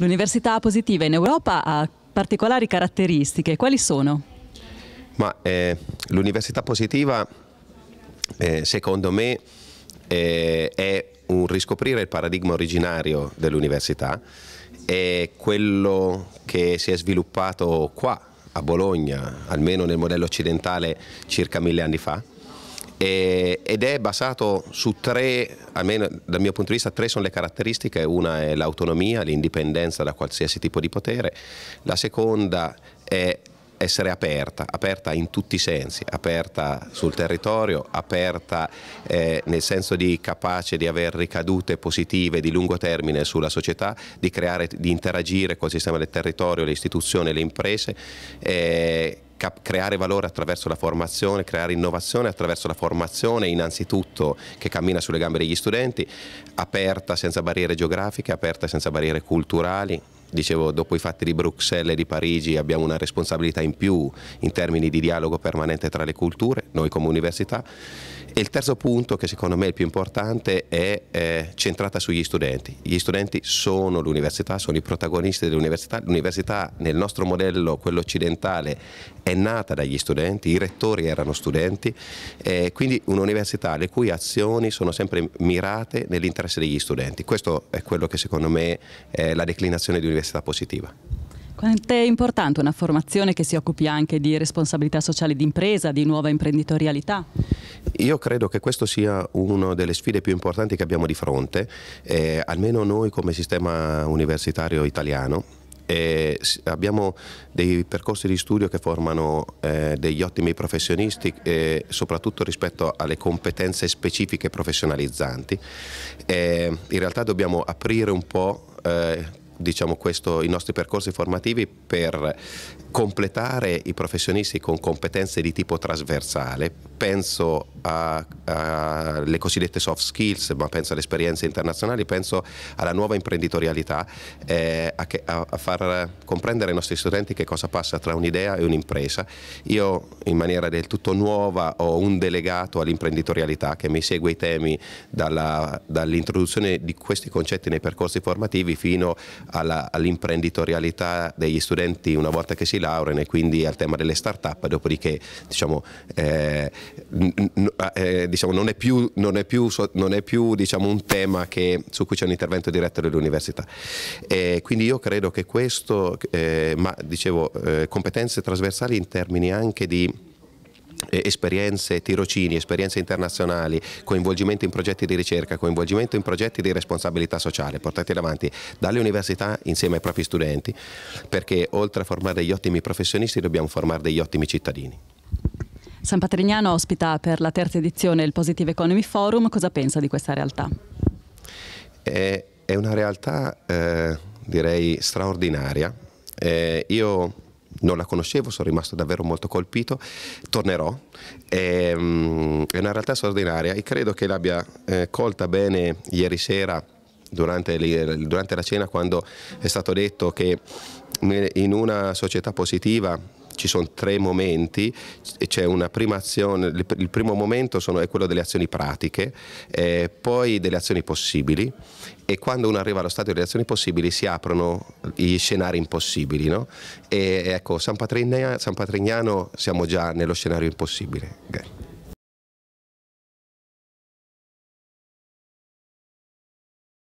L'università positiva in Europa ha particolari caratteristiche, quali sono? Eh, l'università positiva eh, secondo me eh, è un riscoprire il paradigma originario dell'università è quello che si è sviluppato qua a Bologna, almeno nel modello occidentale circa mille anni fa, ed è basato su tre, almeno dal mio punto di vista, tre sono le caratteristiche, una è l'autonomia, l'indipendenza da qualsiasi tipo di potere, la seconda è essere aperta, aperta in tutti i sensi, aperta sul territorio, aperta eh, nel senso di capace di avere ricadute positive di lungo termine sulla società, di creare, di interagire col sistema del territorio, le istituzioni, le imprese. Eh, creare valore attraverso la formazione, creare innovazione attraverso la formazione innanzitutto che cammina sulle gambe degli studenti, aperta senza barriere geografiche, aperta senza barriere culturali, dicevo, dopo i fatti di Bruxelles e di Parigi abbiamo una responsabilità in più in termini di dialogo permanente tra le culture, noi come università. E il terzo punto, che secondo me è il più importante, è eh, centrata sugli studenti. Gli studenti sono l'università, sono i protagonisti dell'università. L'università nel nostro modello, quello occidentale, è nata dagli studenti, i rettori erano studenti, eh, quindi un'università le cui azioni sono sempre mirate nell'interesse degli studenti. Questo è quello che secondo me è la declinazione di un'università crescita positiva. Quanto è importante una formazione che si occupi anche di responsabilità sociale d'impresa, di nuova imprenditorialità? Io credo che questa sia una delle sfide più importanti che abbiamo di fronte, eh, almeno noi come sistema universitario italiano. Eh, abbiamo dei percorsi di studio che formano eh, degli ottimi professionisti eh, soprattutto rispetto alle competenze specifiche professionalizzanti. Eh, in realtà dobbiamo aprire un po' eh, diciamo questo, i nostri percorsi formativi per completare i professionisti con competenze di tipo trasversale. Penso alle cosiddette soft skills, ma penso alle esperienze internazionali, penso alla nuova imprenditorialità, eh, a, che, a, a, far comprendere ai nostri studenti che cosa passa tra un'idea e un'impresa. Io in maniera del tutto nuova ho un delegato all'imprenditorialità che mi segue i temi dalla, dall'introduzione di questi concetti nei percorsi formativi fino alla, all'imprenditorialità degli studenti una volta che si laureano e quindi al tema delle start-up, dopodiché diciamo, eh, n- eh, diciamo, non è più, non è più, non è più diciamo, un tema che, su cui c'è un intervento diretto dell'università. Eh, quindi io credo che questo, eh, ma dicevo, eh, competenze trasversali in termini anche di esperienze, tirocini, esperienze internazionali, coinvolgimento in progetti di ricerca, coinvolgimento in progetti di responsabilità sociale portati avanti dalle università insieme ai propri studenti, perché oltre a formare degli ottimi professionisti dobbiamo formare degli ottimi cittadini. San Patrignano ospita per la terza edizione il Positive Economy Forum, cosa pensa di questa realtà? È, è una realtà eh, direi straordinaria. Eh, io non la conoscevo, sono rimasto davvero molto colpito, tornerò, è, ehm, è una realtà straordinaria e credo che l'abbia eh, colta bene ieri sera durante, durante la cena quando è stato detto che in una società positiva ci sono tre momenti, c'è una prima azione, il primo momento sono, è quello delle azioni pratiche, eh, poi delle azioni possibili e quando uno arriva allo stadio delle azioni possibili si aprono gli scenari impossibili. No? E ecco, San Patrignano, San Patrignano siamo già nello scenario impossibile. Okay.